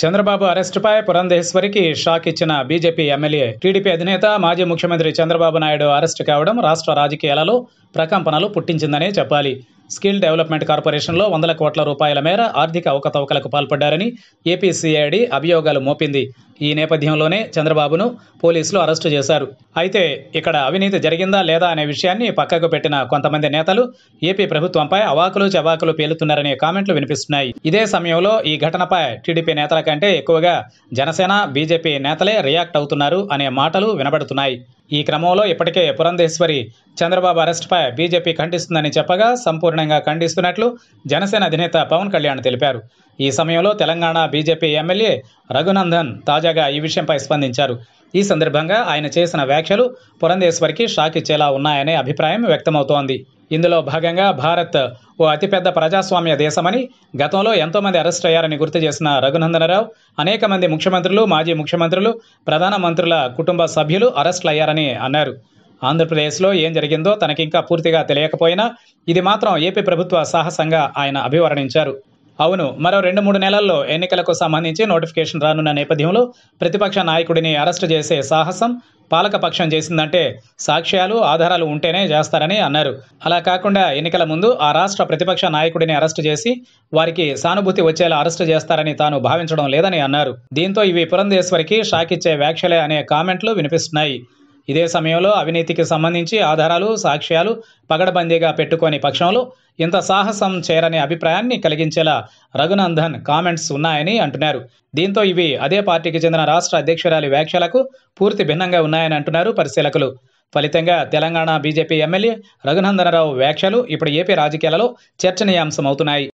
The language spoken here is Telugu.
చంద్రబాబు అరెస్టుపై పురంధేశ్వరికి షాక్ ఇచ్చిన బీజేపీ ఎమ్మెల్యే టీడీపీ అధినేత మాజీ ముఖ్యమంత్రి చంద్రబాబు నాయుడు అరెస్టు కావడం రాష్ట్ర రాజకీయాలలో ప్రకంపనలు పుట్టించిందనే చెప్పాలి స్కిల్ డెవలప్మెంట్ కార్పొరేషన్లో వందల కోట్ల రూపాయల మేర ఆర్థిక అవకతవకలకు పాల్పడ్డారని ఏపీసీఐడి అభియోగాలు మోపింది ఈ నేపథ్యంలోనే చంద్రబాబును పోలీసులు అరెస్టు చేశారు అయితే ఇక్కడ అవినీతి జరిగిందా లేదా అనే విషయాన్ని పక్కకు పెట్టిన కొంతమంది నేతలు ఏపీ ప్రభుత్వంపై అవాకులు చవాకులు పేలుతున్నారనే కామెంట్లు వినిపిస్తున్నాయి ఇదే సమయంలో ఈ ఘటనపై టీడీపీ నేతల కంటే ఎక్కువగా జనసేన బీజేపీ నేతలే రియాక్ట్ అవుతున్నారు అనే మాటలు వినబడుతున్నాయి ఈ క్రమంలో ఇప్పటికే పురంధేశ్వరి చంద్రబాబు అరెస్టుపై బీజేపీ ఖండిస్తుందని చెప్పగా సంపూర్ణంగా ఖండిస్తున్నట్లు జనసేన అధినేత పవన్ కళ్యాణ్ తెలిపారు ఈ సమయంలో తెలంగాణ బీజేపీ ఎమ్మెల్యే రఘునందన్ తాజాగా ఈ విషయంపై స్పందించారు ఈ సందర్భంగా ఆయన చేసిన వ్యాఖ్యలు పురంధేశ్వరికి షాక్ ఇచ్చేలా ఉన్నాయనే అభిప్రాయం వ్యక్తమవుతోంది ఇందులో భాగంగా భారత్ ఓ అతిపెద్ద ప్రజాస్వామ్య దేశమని గతంలో ఎంతోమంది అరెస్ట్ అయ్యారని గుర్తు చేసిన రఘునందనరావు అనేక మంది ముఖ్యమంత్రులు మాజీ ముఖ్యమంత్రులు ప్రధానమంత్రుల కుటుంబ సభ్యులు అయ్యారని అన్నారు ఆంధ్రప్రదేశ్లో ఏం జరిగిందో తనకింకా పూర్తిగా తెలియకపోయినా ఇది మాత్రం ఏపీ ప్రభుత్వ సాహసంగా ఆయన అభివర్ణించారు అవును మరో రెండు మూడు నెలల్లో ఎన్నికలకు సంబంధించి నోటిఫికేషన్ రానున్న నేపథ్యంలో ప్రతిపక్ష నాయకుడిని అరెస్టు చేసే సాహసం పాలకపక్షం చేసిందంటే సాక్ష్యాలు ఆధారాలు ఉంటేనే చేస్తారని అన్నారు అలా కాకుండా ఎన్నికల ముందు ఆ రాష్ట్ర ప్రతిపక్ష నాయకుడిని అరెస్టు చేసి వారికి సానుభూతి వచ్చేలా అరెస్టు చేస్తారని తాను భావించడం లేదని అన్నారు దీంతో ఇవి పురంధేశ్వరికి షాకిచ్చే వ్యాఖ్యలే అనే కామెంట్లు వినిపిస్తున్నాయి ఇదే సమయంలో అవినీతికి సంబంధించి ఆధారాలు సాక్ష్యాలు పగడబందీగా పెట్టుకోని పక్షంలో ఇంత సాహసం చేయరనే అభిప్రాయాన్ని కలిగించేలా రఘునందన్ కామెంట్స్ ఉన్నాయని అంటున్నారు దీంతో ఇవి అదే పార్టీకి చెందిన రాష్ట్ర అధ్యక్షురాలి వ్యాఖ్యలకు పూర్తి భిన్నంగా ఉన్నాయని అంటున్నారు పరిశీలకులు ఫలితంగా తెలంగాణ బీజేపీ ఎమ్మెల్యే రఘునందనరావు వ్యాఖ్యలు ఇప్పుడు ఏపీ రాజకీయాలలో చర్చనీయాంశం అవుతున్నాయి